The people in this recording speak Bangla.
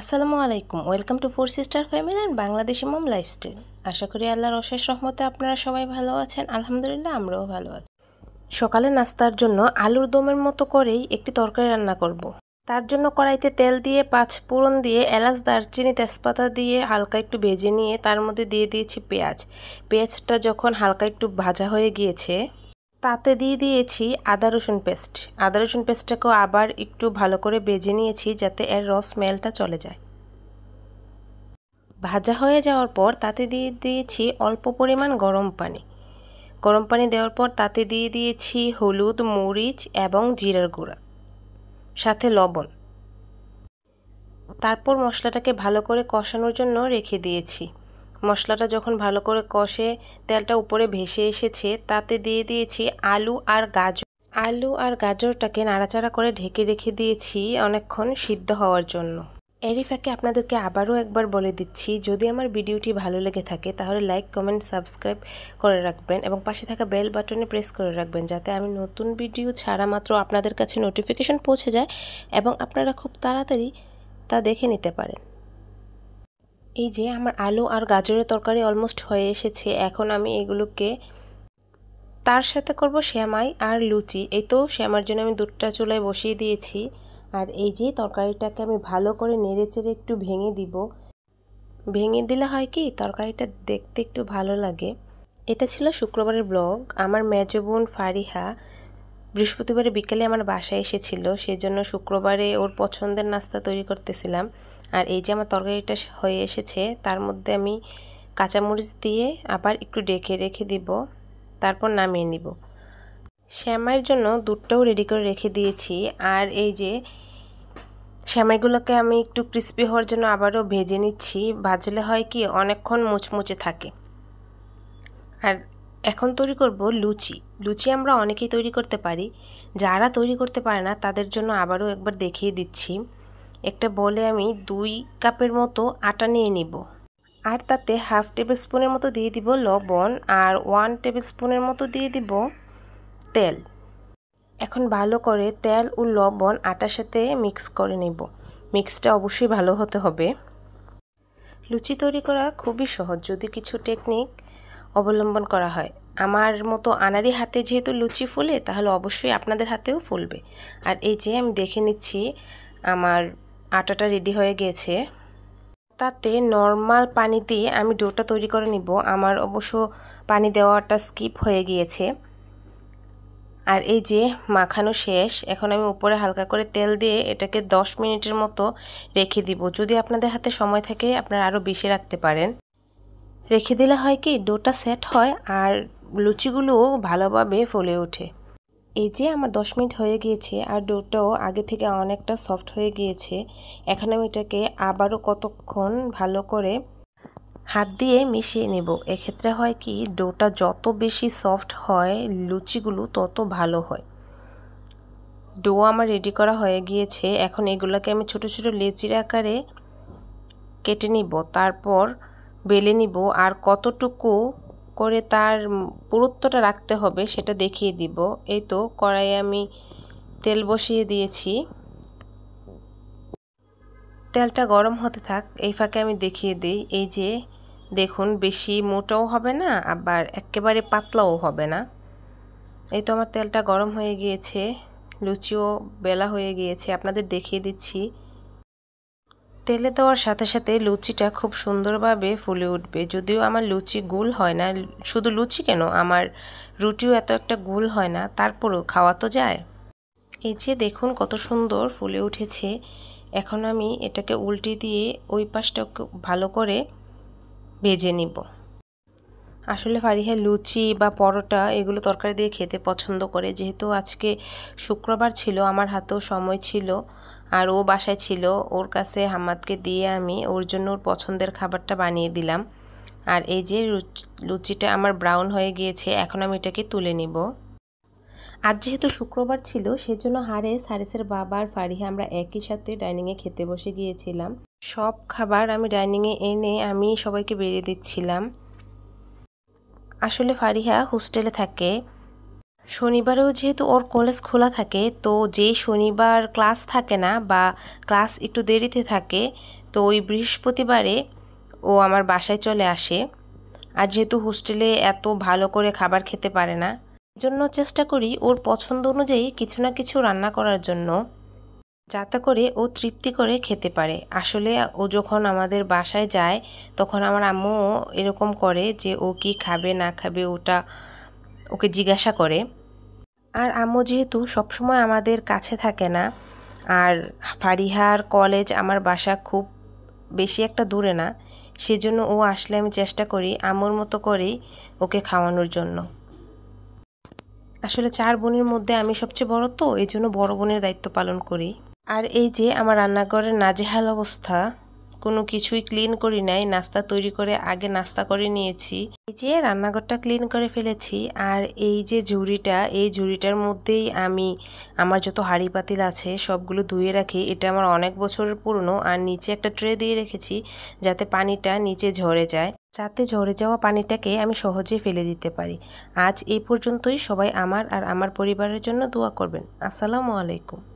আসসালামু আলাইকুম welcome to four sister family and Bangladeshi mom lifestyle আশা করি আল্লাহর অশেষ রহমতে আপনারা সবাই ভালো আছেন আলহামদুলিল্লাহ আমরাও ভালো আছি সকালে নাস্তার জন্য আলুর দমের মতো করেই একটি তরকারি রান্না করব। তার জন্য কড়াইতে তেল দিয়ে পাঁচ পুরন দিয়ে এলাচ দারচিনি তেজপাতা দিয়ে হালকা একটু ভেজে নিয়ে তার মধ্যে দিয়ে দিয়েছি পেঁয়াজ পেঁয়াজটা যখন হালকা একটু ভাজা হয়ে গিয়েছে তাতে দিয়ে দিয়েছি আদা রসুন পেস্ট আদা রসুন পেস্টটাকেও আবার একটু ভালো করে বেজে নিয়েছি যাতে এর রস স্মেলটা চলে যায় ভাজা হয়ে যাওয়ার পর তাতে দিয়ে দিয়েছি অল্প পরিমাণ গরম পানি গরম পানি দেওয়ার পর তাতে দিয়ে দিয়েছি হলুদ মরিচ এবং জিরার গুঁড়া সাথে লবণ তারপর মশলাটাকে ভালো করে কষানোর জন্য রেখে দিয়েছি মশলাটা যখন ভালো করে কষে তেলটা উপরে ভেসে এসেছে তাতে দিয়ে দিয়েছি আলু আর গাজর আলু আর গাজরটাকে নাড়াচাড়া করে ঢেকে রেখে দিয়েছি অনেকক্ষণ সিদ্ধ হওয়ার জন্য এরই ফাঁকে আপনাদেরকে আবারও একবার বলে দিচ্ছি যদি আমার ভিডিওটি ভালো লেগে থাকে তাহলে লাইক কমেন্ট সাবস্ক্রাইব করে রাখবেন এবং পাশে থাকা বেল বাটনে প্রেস করে রাখবেন যাতে আমি নতুন ভিডিও ছাড়া মাত্র আপনাদের কাছে নোটিফিকেশন পৌঁছে যায় এবং আপনারা খুব তাড়াতাড়ি তা দেখে নিতে পারেন এই যে আমার আলু আর গাজরের তরকারি অলমোস্ট হয়ে এসেছে এখন আমি এগুলোকে তার সাথে করব শ্যামাই আর লুচি এই তো শ্যামার জন্য আমি দুধটা চুলায় বসিয়ে দিয়েছি আর এই যে তরকারিটাকে আমি ভালো করে নেড়েচেড়ে একটু ভেঙে দিব ভেঙে দিলে হয় কি তরকারিটা দেখতে একটু ভালো লাগে এটা ছিল শুক্রবারের ব্লগ আমার মেজ বোন ফারিহা বৃহস্পতিবারে বিকেলে আমার বাসায় এসেছিল সেজন্য শুক্রবারে ওর পছন্দের নাস্তা তৈরি করতেছিলাম আর এই যে আমার তরকারিটা হয়ে এসেছে তার মধ্যে আমি কাঁচামরিচ দিয়ে আবার একটু ডেকে রেখে দিব তারপর নামিয়ে নিব শ্যামাইয়ের জন্য দুধটাও রেডি করে রেখে দিয়েছি আর এই যে শ্যামাইগুলোকে আমি একটু ক্রিস্পি হওয়ার জন্য আবারও ভেজে নিচ্ছি ভাজলে হয় কি অনেকক্ষণ মুচমুচে থাকে আর এখন তৈরি করব লুচি লুচি আমরা অনেকেই তৈরি করতে পারি যারা তৈরি করতে পারে না তাদের জন্য আবারও একবার দেখিয়ে দিচ্ছি একটা বলে আমি দুই কাপের মতো আটা নিয়ে নিব আর তাতে হাফ টেবিল স্পুনের মতো দিয়ে দিব লবণ আর ওয়ান টেবিল স্পুনের মতো দিয়ে দিব তেল এখন ভালো করে তেল ও লবণ আটার সাথে মিক্স করে নেব মিক্সটা অবশ্যই ভালো হতে হবে লুচি তৈরি করা খুবই সহজ যদি কিছু টেকনিক অবলম্বন করা হয় আমার মতো আনারি হাতে যেহেতু লুচি ফুলে তাহলে অবশ্যই আপনাদের হাতেও ফুলবে আর এই যে আমি দেখে নিচ্ছি আমার আটাটা রেডি হয়ে গেছে তাতে নর্মাল পানি দিয়ে আমি ডোটা তৈরি করে নিব আমার অবশ্য পানি দেওয়াটা স্কিপ হয়ে গিয়েছে আর এই যে মাখানো শেষ এখন আমি উপরে হালকা করে তেল দিয়ে এটাকে দশ মিনিটের মতো রেখে দিব যদি আপনাদের হাতে সময় থাকে আপনারা আরও বেশি রাখতে পারেন রেখে দিলে হয় কি ডোটা সেট হয় আর লুচিগুলোও ভালোভাবে ফলে ওঠে এই যে আমার 10 মিনিট হয়ে গিয়েছে আর ডোটাও আগে থেকে অনেকটা সফট হয়ে গিয়েছে এখন আমি এটাকে আবারও কতক্ষণ ভালো করে হাত দিয়ে মিশিয়ে নেব এক্ষেত্রে হয় কি ডোটা যত বেশি সফট হয় লুচিগুলো তত ভালো হয় ডো আমার রেডি করা হয়ে গিয়েছে এখন এগুলোকে আমি ছোট ছোট লেচির আকারে কেটে নিব তারপর বেলে নিব আর কতটুকু করে তার পুরুত্বটা রাখতে হবে সেটা দেখিয়ে দিব এই তো কড়াইয়ে আমি তেল বসিয়ে দিয়েছি তেলটা গরম হতে থাক এই ফাঁকে আমি দেখিয়ে দিই এই যে দেখুন বেশি মোটাও হবে না আবার একেবারে পাতলাও হবে না এই তো আমার তেলটা গরম হয়ে গিয়েছে লুচিও বেলা হয়ে গিয়েছে আপনাদের দেখিয়ে দিচ্ছি তেলে দেওয়ার সাথে সাথে লুচিটা খুব সুন্দরভাবে ফুলে উঠবে যদিও আমার লুচি গোল হয় না শুধু লুচি কেন আমার রুটিও এত একটা গোল হয় না তারপরেও খাওয়া তো যায় এই যে দেখুন কত সুন্দর ফুলে উঠেছে এখন আমি এটাকে উল্টে দিয়ে ওই পাশটা ভালো করে ভেজে নিব আসলে ফারিহা লুচি বা পরোটা এগুলো তরকারি দিয়ে খেতে পছন্দ করে যেহেতু আজকে শুক্রবার ছিল আমার হাতেও সময় ছিল আর ও বাসায় ছিল ওর কাছে হামাদকে দিয়ে আমি ওর জন্য ওর পছন্দের খাবারটা বানিয়ে দিলাম আর এই যে লুচিটা আমার ব্রাউন হয়ে গিয়েছে এখন আমি এটাকে তুলে নিব আজ যেহেতু শুক্রবার ছিল সেজন্য হারে সারেসের বাবা আর ফারিহা আমরা একই সাথে ডাইনিংয়ে খেতে বসে গিয়েছিলাম সব খাবার আমি ডাইনিংয়ে এনে আমি সবাইকে বেরিয়ে দিচ্ছিলাম আসলে ফারিহা হোস্টেলে থাকে শনিবারেও যেহেতু ওর কলেজ খোলা থাকে তো যেই শনিবার ক্লাস থাকে না বা ক্লাস একটু দেরিতে থাকে তো ওই বৃহস্পতিবারে ও আমার বাসায় চলে আসে আর যেহেতু হোস্টেলে এত ভালো করে খাবার খেতে পারে না জন্য চেষ্টা করি ওর পছন্দ অনুযায়ী কিছু না কিছু রান্না করার জন্য যাতে করে ও তৃপ্তি করে খেতে পারে আসলে ও যখন আমাদের বাসায় যায় তখন আমার আম্মু এরকম করে যে ও কি খাবে না খাবে ওটা ওকে জিজ্ঞাসা করে আর আম্মু যেহেতু সবসময় আমাদের কাছে থাকে না আর ফারিহার কলেজ আমার বাসা খুব বেশি একটা দূরে না সেজন্য ও আসলে আমি চেষ্টা করি আমর মতো করেই ওকে খাওয়ানোর জন্য আসলে চার বোনের মধ্যে আমি সবচেয়ে বড় তো এই জন্য বড় বোনের দায়িত্ব পালন করি আর এই যে আমার রান্নাঘরের নাজেহাল অবস্থা কোনো কিছুই ক্লিন করি নাই নাস্তা তৈরি করে আগে নাস্তা করে নিয়েছি এই যে রান্নাঘরটা ক্লিন করে ফেলেছি আর এই যে ঝুড়িটা এই ঝুড়িটার মধ্যেই আমি আমার যত হাড়ি পাতিল আছে সবগুলো ধুয়ে রাখি এটা আমার অনেক বছরের পুরনো আর নিচে একটা ট্রে দিয়ে রেখেছি যাতে পানিটা নিচে ঝরে যায় যাতে ঝরে যাওয়া পানিটাকে আমি সহজে ফেলে দিতে পারি আজ এই পর্যন্তই সবাই আমার আর আমার পরিবারের জন্য দোয়া করবেন আসসালামু আলাইকুম